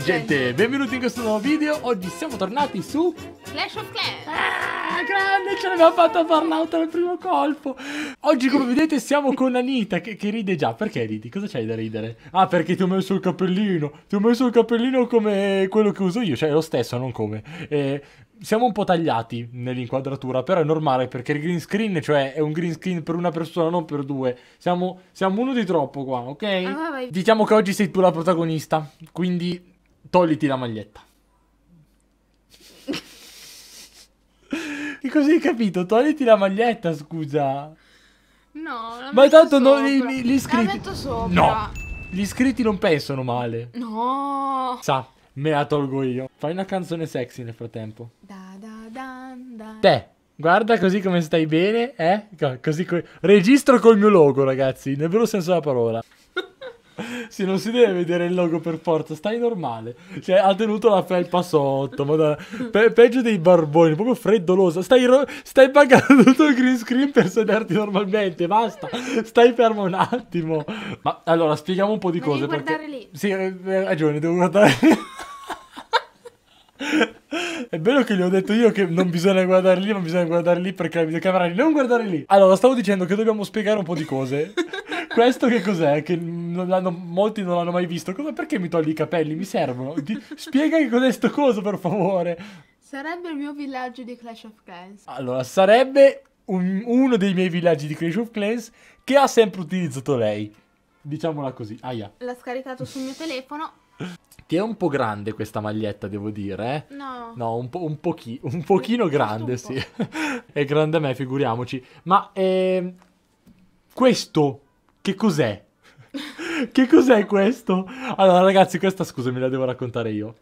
gente, benvenuti in questo nuovo video. Oggi siamo tornati su Clash of Clans. Ah, grande, ce l'abbiamo fatta Burnout al primo colpo. Oggi, come vedete, siamo con Anita che, che, ride già. Perché ridi? Cosa c'hai da ridere? Ah, perché ti ho messo il cappellino. Ti ho messo il cappellino come quello che uso io, cioè lo stesso, non come. Eh, siamo un po' tagliati nell'inquadratura, però è normale perché il green screen, cioè è un green screen per una persona, non per due. Siamo, siamo uno di troppo qua, ok? Ah, diciamo che oggi sei tu la protagonista, quindi togliti la maglietta. che hai capito? Togliti la maglietta, scusa. No, Ma tanto non, gli, gli iscritti... metto sopra. No, gli iscritti non pensano male. No. Sa, me la tolgo io. Fai una canzone sexy nel frattempo. Da, da, da, da. Te. Guarda così come stai bene, eh? Così co registro col mio logo, ragazzi, nel vero senso della parola sì, non si deve vedere il logo per forza, stai normale. Cioè, ha tenuto la felpa sotto, madonna. Pe- peggio dei barboni, proprio freddolosa. Stai, ro- stai pagando tutto il green screen per sederti normalmente, basta. Stai fermo un attimo. Ma allora, spieghiamo un po' di Ma cose. Devi perché... guardare lì. Sì, hai ragione, devo guardare lì. È vero che gli ho detto io che non bisogna guardare lì, ma bisogna guardare lì perché la videocamera lì. Non guardare lì. Allora, stavo dicendo che dobbiamo spiegare un po' di cose. Questo che cos'è? Che non molti non l'hanno mai visto. Come, perché mi togli i capelli? Mi servono. Di, spiega che cos'è sto coso, per favore. Sarebbe il mio villaggio di Clash of Clans. Allora, sarebbe un, uno dei miei villaggi di Clash of Clans che ha sempre utilizzato lei. Diciamola così. Aia. L'ha scaricato sul mio telefono ti è un po' grande questa maglietta, devo dire. Eh? No. No, un, po', un, pochi, un pochino grande, sì. è grande a me, figuriamoci. Ma eh, questo che cos'è? che cos'è questo? Allora, ragazzi, questa scusa me la devo raccontare io.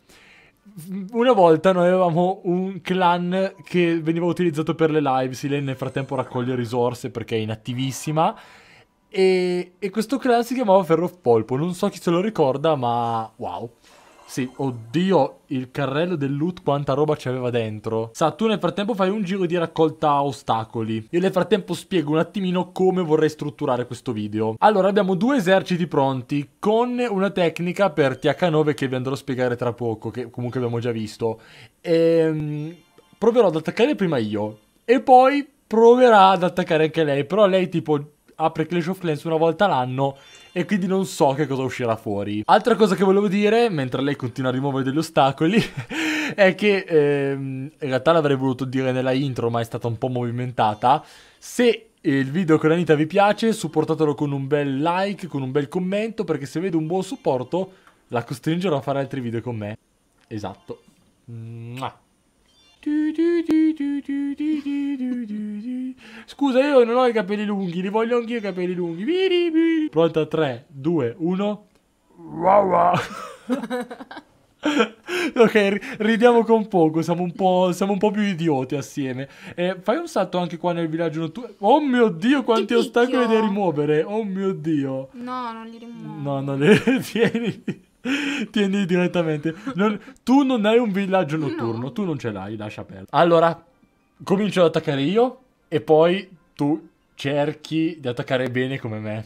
Una volta noi avevamo un clan che veniva utilizzato per le live. Silene nel frattempo raccoglie risorse perché è inattivissima. E, e questo clan si chiamava Ferro Polpo. Non so chi se lo ricorda, ma wow. Sì, oddio, il carrello del loot quanta roba c'aveva dentro. Sa, tu nel frattempo fai un giro di raccolta ostacoli. Io nel frattempo spiego un attimino come vorrei strutturare questo video. Allora, abbiamo due eserciti pronti con una tecnica per TH9 che vi andrò a spiegare tra poco, che comunque abbiamo già visto. Ehm, proverò ad attaccare prima io e poi proverà ad attaccare anche lei, però lei tipo apre Clash of Clans una volta l'anno e quindi non so che cosa uscirà fuori. Altra cosa che volevo dire, mentre lei continua a rimuovere degli ostacoli, è che ehm, in realtà l'avrei voluto dire nella intro, ma è stata un po' movimentata. Se eh, il video con Anita vi piace, supportatelo con un bel like, con un bel commento, perché se vedo un buon supporto la costringerò a fare altri video con me. Esatto. Mua. Scusa, io non ho i capelli lunghi, li voglio anch'io i capelli lunghi. Pronta 3, 2, 1. Wow, wow. ok, ridiamo con poco, siamo un po', siamo un po più idioti assieme. Eh, fai un salto anche qua nel villaggio notturno. Oh mio Dio, quanti ostacoli da rimuovere. Oh mio Dio. No, non li rimuovo. No, non li tieni. Tieni direttamente. Non, tu non hai un villaggio notturno, no. tu non ce l'hai, lascia aperto. Allora, comincio ad attaccare io e poi tu cerchi di attaccare bene come me.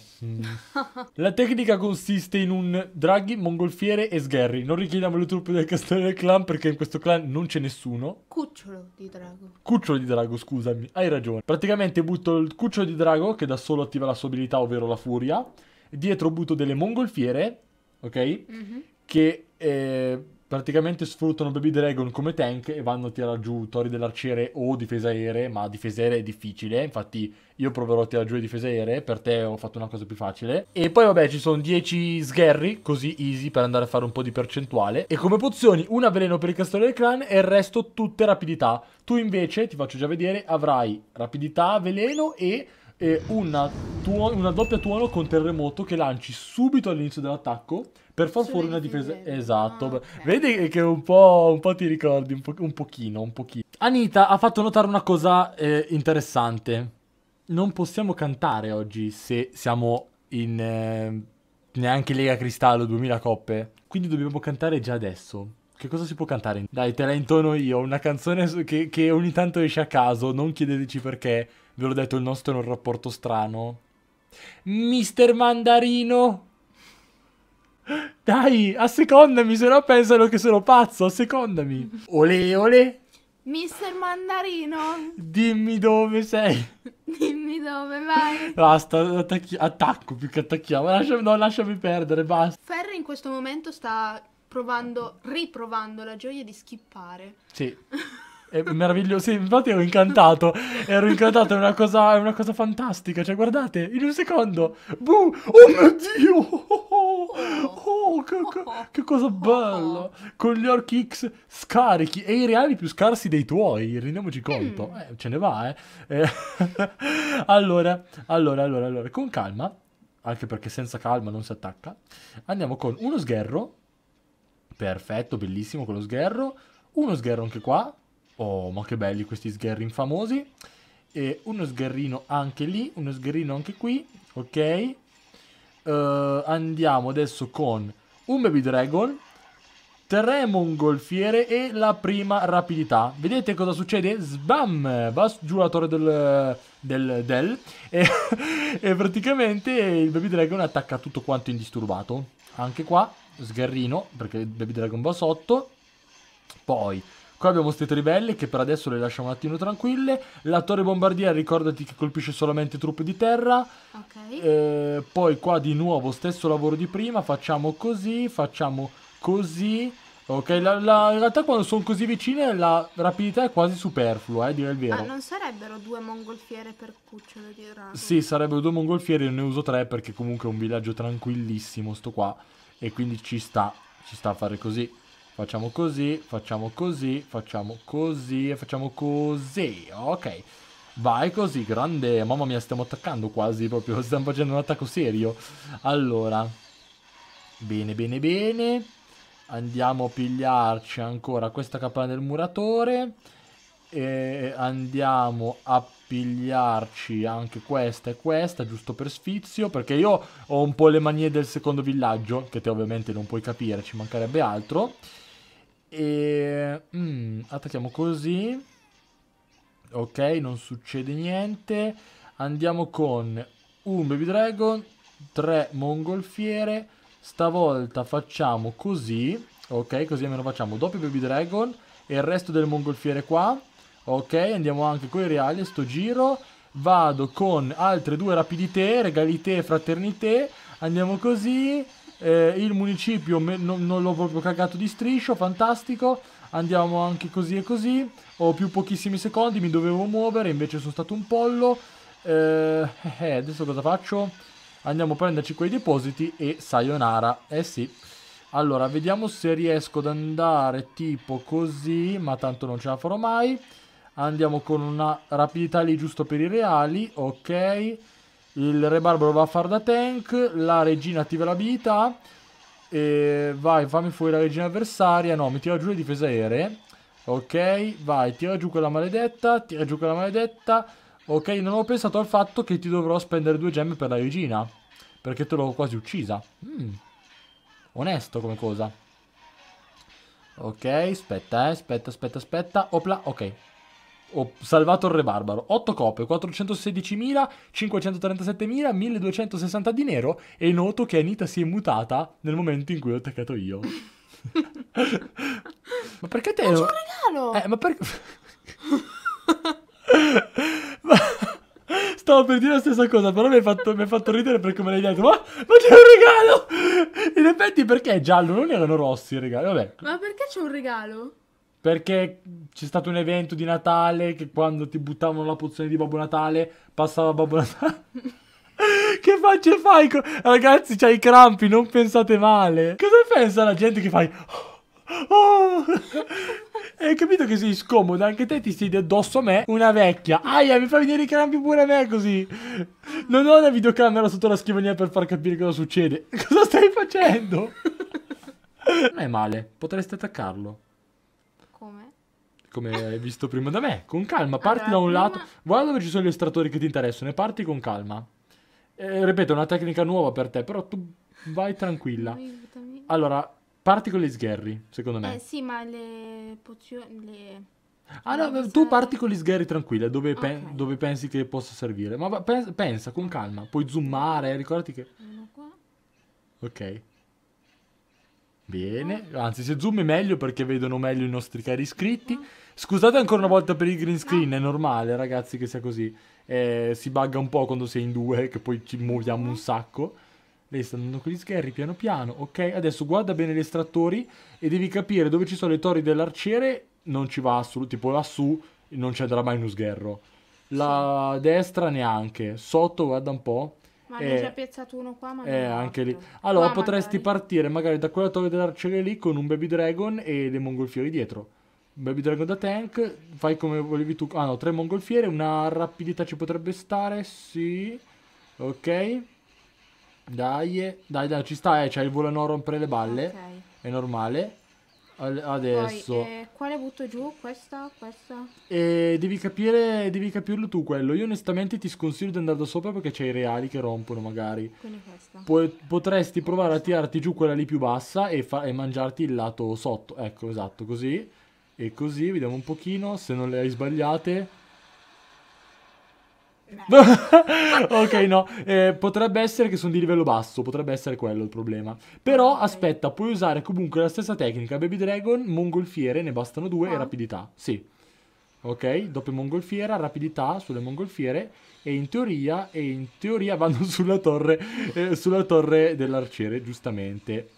La tecnica consiste in un draghi, mongolfiere e sgherri. Non richiediamo le truppe del castello del clan perché in questo clan non c'è nessuno. Cucciolo di drago. Cucciolo di drago, scusami, hai ragione. Praticamente butto il cucciolo di drago che da solo attiva la sua abilità, ovvero la furia. Dietro butto delle mongolfiere ok? Mm-hmm. Che eh, praticamente sfruttano Baby Dragon come tank e vanno a tirare giù Tori dell'arciere o difesa aerea, ma difesa aerea è difficile, infatti io proverò a tirare giù le difese aeree, per te ho fatto una cosa più facile. E poi vabbè ci sono 10 sgherri, così easy per andare a fare un po' di percentuale. E come pozioni una veleno per il castore del clan e il resto tutte rapidità. Tu invece, ti faccio già vedere, avrai rapidità, veleno e e una, una, doppia tuono con terremoto che lanci subito all'inizio dell'attacco per far fuori una difesa. Esatto. Ah, okay. Vedi che un po', un po', ti ricordi, un, po', un pochino, un pochino. Anita ha fatto notare una cosa eh, interessante. Non possiamo cantare oggi se siamo in eh, neanche Lega Cristallo 2000 coppe. Quindi dobbiamo cantare già adesso. Che cosa si può cantare? Dai, te la intono io, una canzone che, che ogni tanto esce a caso, non chiedeteci perché. Ve l'ho detto, il nostro è un rapporto strano. Mister Mandarino! Dai, assecondami, se no pensano che sono pazzo, assecondami. Ole, ole. Mister Mandarino. Dimmi dove sei. Dimmi dove, vai. Basta, attacco più che attacchiamo. Lasciami, no, lasciami perdere, basta. Ferri in questo momento sta provando, riprovando la gioia di schippare. Sì. È meraviglioso, sì, infatti ero incantato, ero incantato, è una cosa, è una cosa fantastica, cioè guardate, in un secondo, buh, oh mio Dio, oh, oh, che, che, che, cosa bella, con gli orchi X scarichi e i reali più scarsi dei tuoi, rendiamoci conto, mm. eh, ce ne va eh. eh. allora, allora, allora, allora, con calma, anche perché senza calma non si attacca, andiamo con uno sgherro, perfetto, bellissimo con lo sgherro, uno sgherro anche qua, Oh, ma che belli questi sgherri infamosi. E uno sgherrino anche lì, uno sgherrino anche qui, ok? Uh, andiamo adesso con un Baby Dragon, tre mongolfiere e la prima rapidità. Vedete cosa succede? Sbam! Va giù la torre del... del... del e, e, praticamente il Baby Dragon attacca tutto quanto indisturbato. Anche qua, sgherrino, perché il Baby Dragon va sotto. Poi, Qua abbiamo queste tribelle che per adesso le lasciamo un attimo tranquille. La torre bombardiera ricordati che colpisce solamente truppe di terra. Ok. Eh, poi qua di nuovo stesso lavoro di prima, facciamo così, facciamo così. Ok, la, la, in realtà quando sono così vicine la rapidità è quasi superflua, eh, dire il vero. Ma ah, non sarebbero due mongolfiere per cucciolo di rame? Sì, sarebbero due mongolfiere, io ne uso tre perché comunque è un villaggio tranquillissimo sto qua. E quindi ci sta, ci sta a fare così. Facciamo così, facciamo così, facciamo così e facciamo così. Ok. Vai così, grande. Mamma mia, stiamo attaccando quasi proprio. Stiamo facendo un attacco serio. Allora. Bene, bene, bene. Andiamo a pigliarci ancora questa capanna del muratore. E andiamo a pigliarci anche questa e questa, giusto per sfizio. Perché io ho un po' le manie del secondo villaggio, che te ovviamente non puoi capire, ci mancherebbe altro. E mm, attacchiamo così. Ok, non succede niente. Andiamo con un Baby Dragon, tre mongolfiere. Stavolta facciamo così. Ok, così almeno facciamo doppio Baby Dragon e il resto del mongolfiere qua. Ok, andiamo anche con i reali a sto giro. Vado con altre due rapidità, regalité e fraternité. Andiamo così. Eh, il municipio me, non, non l'ho proprio cagato di striscio, fantastico. Andiamo anche così e così. Ho più pochissimi secondi, mi dovevo muovere, invece sono stato un pollo. Eh, eh, adesso cosa faccio? Andiamo a prenderci quei depositi e sayonara. Eh sì. Allora, vediamo se riesco ad andare tipo così, ma tanto non ce la farò mai. Andiamo con una rapidità lì giusto per i reali, ok. Il re barbaro va a far da tank. La regina attiva l'abilità. E vai, fammi fuori la regina avversaria. No, mi tira giù le difese aeree. Ok, vai, tira giù quella maledetta. Tira giù quella maledetta. Ok, non ho pensato al fatto che ti dovrò spendere due gemme per la regina. Perché te l'ho quasi uccisa. Mm. Onesto come cosa. Ok, aspetta, eh, aspetta, aspetta, aspetta. Opla, ok. Ho salvato il Re Barbaro. 8 coppe, 416.000, 537.000, 1260 di nero. E noto che Anita si è mutata nel momento in cui ho attaccato io. ma perché te. Ma c'è un regalo! Eh, ma perché. ma... Stavo per dire la stessa cosa, però mi hai fatto, fatto ridere perché come l'hai detto. Ma, ma c'è un regalo! In effetti, perché è giallo? Non erano rossi i regali. Vabbè. Ma perché c'è un regalo? Perché c'è stato un evento di Natale che quando ti buttavano la pozione di Babbo Natale, passava Babbo Natale. che faccia fai? Ragazzi, c'hai i crampi, non pensate male. Cosa pensa la gente che fai? Oh! Hai capito che sei scomoda? Anche te ti siedi addosso a me, una vecchia. Aia, mi fai vedere i crampi pure a me così. Non ho la videocamera sotto la scrivania per far capire cosa succede. Cosa stai facendo? Non è male, potresti attaccarlo come hai visto prima da me, con calma, parti allora, da un lato, guarda dove ci sono gli estrattori che ti interessano e parti con calma. Eh, ripeto, è una tecnica nuova per te, però tu vai tranquilla. Aiutami. Allora, parti con gli sgherri, secondo me. Eh sì, ma le pozioni... Le... Ah, no, no, tu parti con gli sgherri tranquilla, dove, okay. pe- dove, pensi che possa servire. Ma pe- pensa, con calma, puoi zoomare, ricordati che... Ok. Bene, anzi se zoom è meglio perché vedono meglio i nostri cari iscritti. Scusate ancora una volta per il green screen, è normale ragazzi che sia così. Eh, si bugga un po' quando sei in due, che poi ci muoviamo un mm. sacco. Lei sta andando con gli sgherri piano piano, ok? Adesso guarda bene gli estrattori e devi capire dove ci sono le torri dell'arciere, non ci va assolutamente, tipo lassù non ci andrà mai uno sgherro. La sì. destra neanche, sotto guarda un po'. Ma eh, ne già piazzato uno qua, ma eh, anche fatto. lì. Allora qua potresti magari. partire magari da quella torre dell'arciere lì con un baby dragon e le mongolfiori dietro. Baby Dragon da tank, fai come volevi tu. Ah no, tre mongolfiere, una rapidità ci potrebbe stare, sì. Ok. Dai, eh. dai, dai, ci sta, eh, c'hai il volo a non rompere le balle. Ah, okay. È normale. Adesso. Poi, eh, quale butto giù? Questa? Questa? Eh, devi, capire, devi capirlo tu quello. Io onestamente ti sconsiglio di andare da sopra perché c'è i reali che rompono magari. Quindi questa. Po potresti provare a tirarti giù quella lì più bassa e, e mangiarti il lato sotto. Ecco, esatto, così e così, vediamo un pochino, se non le hai sbagliate... ok, no, eh, potrebbe essere che sono di livello basso, potrebbe essere quello il problema. Però aspetta, puoi usare comunque la stessa tecnica, Baby Dragon, mongolfiere, ne bastano due, ah. e rapidità, sì. Ok, doppia mongolfiera, rapidità sulle mongolfiere e in teoria, e in teoria vanno sulla torre, eh, sulla torre dell'arciere, giustamente.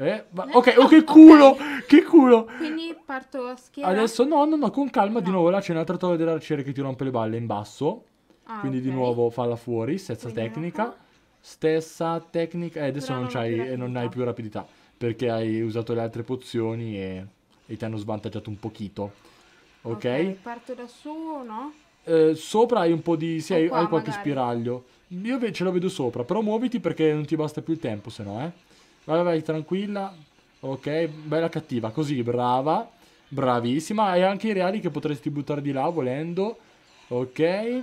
Eh, ma, ok, oh che culo, okay. che culo. Quindi parto a schiena. Adesso no, no, no, con calma no. di nuovo. Là c'è un'altra altro torre dell'arciere che ti rompe le balle in basso. Ah, quindi okay. di nuovo falla fuori, stessa quindi tecnica. Stessa tecnica. Eh, adesso non, non, hai, eh, non, hai più rapidità perché hai usato le altre pozioni e, e ti hanno svantaggiato un pochino. Ok? okay parto da su, no? Eh, sopra hai un po' di... Sì, hai, qua, hai qualche magari. spiraglio. Io ce lo vedo sopra, però muoviti perché non ti basta più il tempo, se no, eh. Vai, vai, tranquilla. Ok, bella cattiva. Così, brava. Bravissima. E anche i reali che potresti buttare di là volendo. Ok.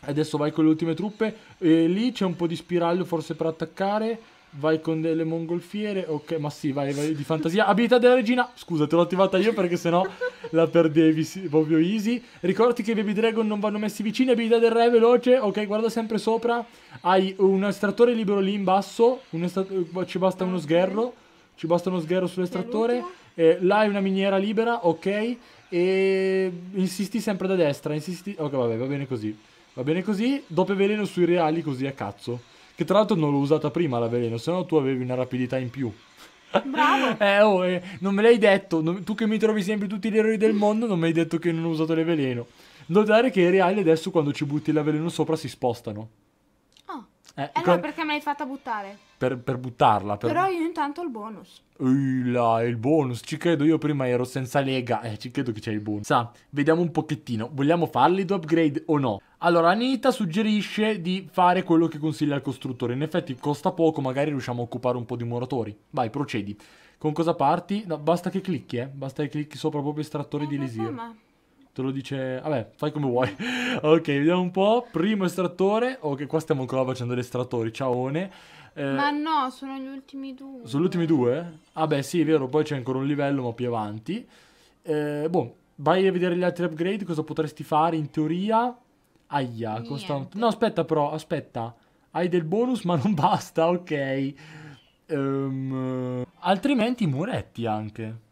Adesso vai con le ultime truppe. E lì c'è un po' di spiraglio forse per attaccare. Vai con delle mongolfiere. Ok, ma sì, vai, vai di fantasia. Abilità della regina. Scusa, te l'ho attivata io perché sennò la perdevi sì, proprio easy. Ricordati che i Baby Dragon non vanno messi vicini, abilità del re veloce, ok, guarda sempre sopra. Hai un estrattore libero lì in basso, eh, ci basta uno sgherro, ci basta uno sgherro sull'estrattore. Eh, là hai una miniera libera, ok, e insisti sempre da destra, insisti... Ok, vabbè, va bene così. Va bene così, doppio veleno sui reali così a cazzo. Che tra l'altro non l'ho usata prima la veleno, se no tu avevi una rapidità in più. Bravo. Eh, oh, eh, non me l'hai detto. Non, tu che mi trovi sempre tutti gli errori del mondo, non mi hai detto che non ho usato le veleno. Notare che i reali adesso quando ci butti la veleno sopra si spostano. Oh. Eh, allora con... perché me l'hai fatta buttare? Per, per buttarla. Per... Però io intanto ho il bonus. Ehi là, il bonus. Ci credo, io prima ero senza lega. Eh, ci credo che c'è il bonus. Sa, vediamo un pochettino. Vogliamo farli due upgrade o no? Allora, Anita suggerisce di fare quello che consiglia il costruttore. In effetti costa poco, magari riusciamo a occupare un po' di muratori. Vai, procedi. Con cosa parti? No, basta che clicchi, eh. Basta che clicchi sopra proprio estrattore eh, di Elisir. Ma... Te lo dice... Vabbè, fai come vuoi. ok, vediamo un po'. Primo estrattore. Ok, qua stiamo ancora facendo gli estrattori. Ciaone. Eh, ma no, sono gli ultimi due. Sono gli ultimi due? Ah beh, sì, è vero. Poi c'è ancora un livello, ma più avanti. Eh, boh, vai a vedere gli altri upgrade. Cosa potresti fare in teoria? Aia, costa un... No, aspetta però, aspetta. Hai del bonus ma non basta, ok. Um, altrimenti muretti anche.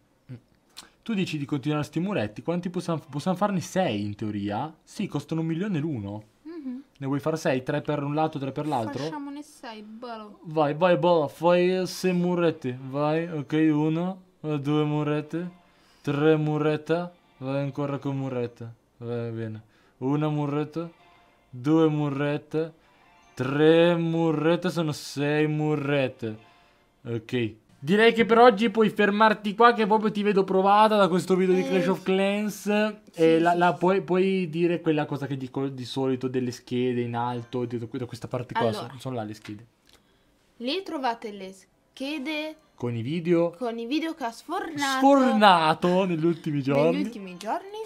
Tu dici di continuare sti muretti, quanti possiamo, possiamo farne 6 in teoria? Sì, costano un milione l'uno. Mm-hmm. Ne vuoi fare 6? 3 per un lato, 3 per l'altro? Facciamone 6, bro. Vai, vai, bro, fai 6 muretti. Vai, ok, 1, 2 murette, 3 murette. vai ancora con murette. Va bene una murretta, due murrette, tre murrette, sono sei murrette. Ok. Direi che per oggi puoi fermarti qua che proprio ti vedo provata da questo video di Clash of Clans sì, e la, la puoi, puoi, dire quella cosa che dico di solito delle schede in alto, di, da questa parte qua, allora, sono là le schede. Lì trovate le schede con i video con i video che ha sfornato sfornato negli ultimi giorni. Negli ultimi giorni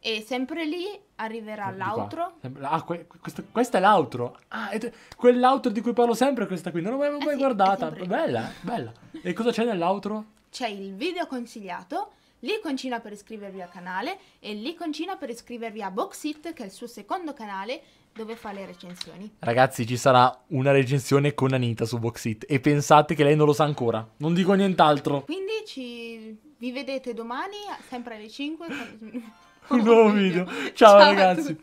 e sempre lì arriverà eh, l'altro. Ah, que- questo, questa è l'altro. Ah, è quell'altro di cui parlo sempre, questa qui. Non l'avevo eh mai sì, guardata. Bella, bella. E cosa c'è nell'altro? C'è il video consigliato, l'iconcina per iscrivervi al canale e l'iconcina per iscrivervi a Boxit, che è il suo secondo canale dove fa le recensioni. Ragazzi, ci sarà una recensione con Anita su Boxit e pensate che lei non lo sa ancora. Non dico nient'altro. Quindi ci... vi vedete domani sempre alle 5. un nuovo video. Ciao, Ciao ragazzi.